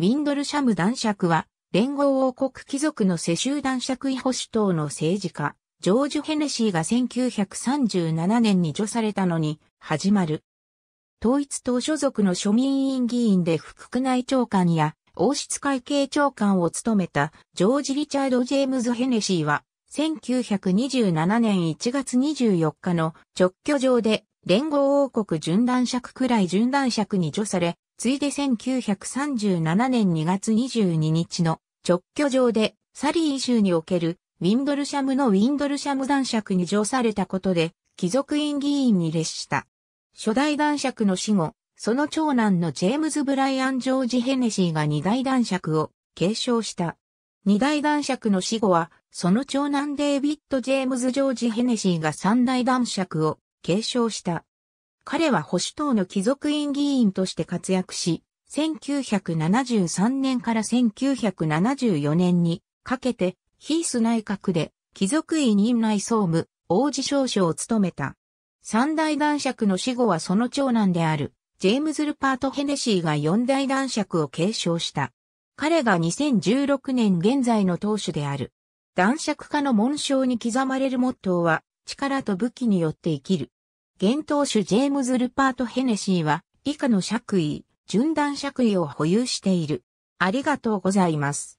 ウィンドルシャム男爵は、連合王国貴族の世襲男爵位保守党の政治家、ジョージ・ヘネシーが1937年に除されたのに、始まる。統一党所属の庶民委員議員で副区内長官や王室会計長官を務めたジョージ・リチャード・ジェームズ・ヘネシーは、1927年1月24日の直居上で連合王国準男爵くらい準男爵に除され、ついで1937年2月22日の直居場でサリー州におけるウィンドルシャムのウィンドルシャム男爵に上されたことで貴族院議員に列した。初代男爵の死後、その長男のジェームズ・ブライアン・ジョージ・ヘネシーが二代男爵を継承した。二代男爵の死後は、その長男デイビッド・ジェームズ・ジョージ・ヘネシーが三代男爵を継承した。彼は保守党の貴族院議員として活躍し、1973年から1974年にかけてヒース内閣で貴族院院内総務、王子少将を務めた。三大男爵の死後はその長男である、ジェームズ・ルパート・ヘネシーが四大男爵を継承した。彼が2016年現在の当主である。男爵家の紋章に刻まれるモットーは、力と武器によって生きる。現当主ジェームズ・ルパート・ヘネシーは以下の爵位、順段爵位を保有している。ありがとうございます。